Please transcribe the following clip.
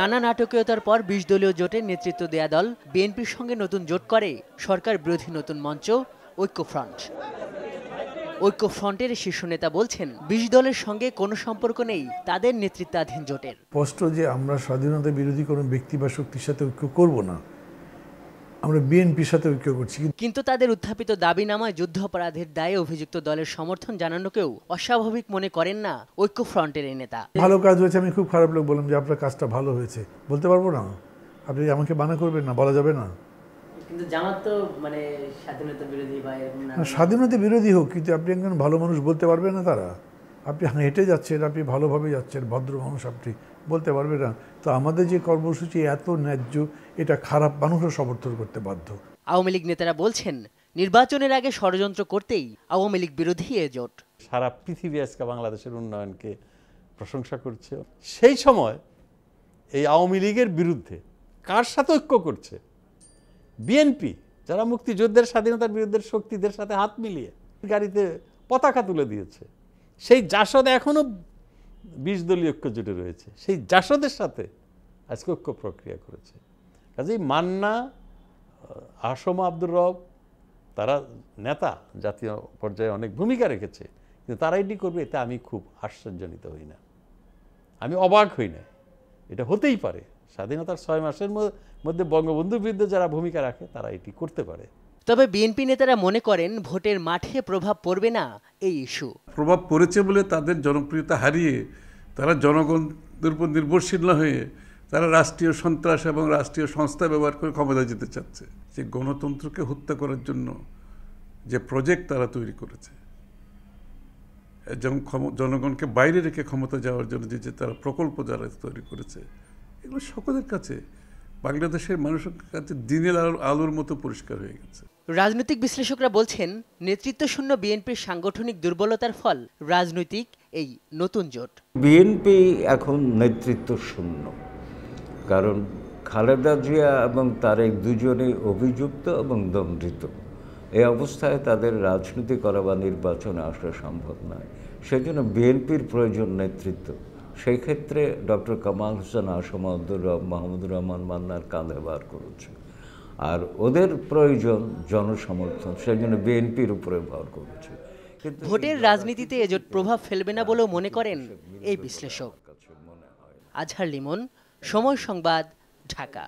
নানা নাটকীয়তার পর বিশ দলীয় জোটের নেতৃত্ব দেয়া দল বিএনপির সঙ্গে নতুন জোট করে সরকার বিরোধী নতুন মঞ্চ ঐক্যফ্রন্ট ঐক্যফ্রন্টের শীর্ষ নেতা বলছেন বিশ দলের সঙ্গে কোনো সম্পর্ক নেই তাদের নেতৃত্বাধীন জোটের স্পষ্ট যে আমরা স্বাধীনতা বিরোধী কোনো ব্যক্তি বা শক্তির সাথে ঐক্য করব না আমরা বিএনপির সাথে ঐক্য করছি কিন্তু তাদের উত্থাপিত দাবিনামায় যুদ্ধ অপরাধের দায়ে অভিযুক্ত দলের সমর্থন জানানোকেও অস্বাভাবিক মনে করেন না ঐক্য ফ্রন্টের এই নেতা ভালো কাজ হয়েছে আমি খুব খারাপ লোক বললাম যে আপনার কাজটা ভালো হয়েছে বলতে পারবো না আপনি আমাকে মানা করবেন না বলা যাবে না কিন্তু জামাত তো মানে স্বাধীনতা বিরোধী বা স্বাধীনতা বিরোধী হোক কিন্তু আপনি একজন ভালো মানুষ বলতে পারবেন না তারা আপনি হেঁটে যাচ্ছেন আপনি ভালোভাবে যাচ্ছেন ভদ্র মানুষ আপনি বলতে পারবে না তো আমাদের যে কর্মসূচি এত ন্যায্য এটা খারাপ মানুষও সমর্থন করতে বাধ্য আওয়ামী লীগ নেতারা বলছেন নির্বাচনের আগে ষড়যন্ত্র করতেই আওয়ামী লীগ বিরোধী এ জোট সারা পৃথিবী আজকে বাংলাদেশের উন্নয়নকে প্রশংসা করছে সেই সময় এই আওয়ামী লীগের বিরুদ্ধে কার সাথে ঐক্য করছে বিএনপি যারা মুক্তিযোদ্ধার স্বাধীনতার বিরুদ্ধে শক্তিদের সাথে হাত মিলিয়ে গাড়িতে পতাকা তুলে দিয়েছে সেই জাসদ এখনও বিশ দলীয় ঐক্য জুটে রয়েছে সেই জাসদের সাথে আজকে ঐক্য প্রক্রিয়া করেছে কাজেই মান্না আসম আব্দুর রব তারা নেতা জাতীয় পর্যায়ে অনেক ভূমিকা রেখেছে কিন্তু তারা এটি করবে এতে আমি খুব আশ্চর্যজনিত হই না আমি অবাক হই না এটা হতেই পারে স্বাধীনতার ছয় মাসের মধ্যে বঙ্গবন্ধুর বিরুদ্ধে যারা ভূমিকা রাখে তারা এটি করতে পারে তবে বিএনপি নেতারা মনে করেন ভোটের মাঠে প্রভাব পড়বে না এই ইস্যু প্রভাব পড়েছে বলে তাদের জনপ্রিয়তা হারিয়ে তারা জনগণের উপর নির্ভরশীল না হয়ে তারা রাষ্ট্রীয় সন্ত্রাস এবং রাষ্ট্রীয় সংস্থা ব্যবহার করে ক্ষমতায় যেতে চাচ্ছে যে গণতন্ত্রকে হত্যা করার জন্য যে প্রজেক্ট তারা তৈরি করেছে যেমন জনগণকে বাইরে রেখে ক্ষমতা যাওয়ার জন্য যে যে তারা প্রকল্প যারা তৈরি করেছে এগুলো সকলের কাছে বাংলাদেশের মানুষের কাছে দিনের আলোর মতো পরিষ্কার হয়ে গেছে রাজনৈতিক বিশ্লেষকরা বলছেন নেতৃত্বশূন্য বিএনপির সাংগঠনিক দুর্বলতার ফল রাজনৈতিক এই নতুন জোট বিএনপি এখন নেতৃত্ব শূন্য কারণ খালেদা জিয়া এবং তারেক দুজনেই অভিযুক্ত এবং দণ্ডিত এই অবস্থায় তাদের রাজনীতি করা বা নির্বাচনে আসা সম্ভব নয় সেজন্য বিএনপির প্রয়োজন নেতৃত্ব সেই ক্ষেত্রে ডক্টর কামাল হোসেন আসম আব্দুর মাহমুদুর রহমান মান্নার কাঁধে বার করেছে আর ওদের প্রয়োজন জনসমর্থন সেই জন্য বিএনপির উপরে ভর করছে ভোটের রাজনীতিতে এজোট প্রভাব ফেলবে না বলেও মনে করেন এই বিশ্লেষক আজহার লিমন সময় সংবাদ ঢাকা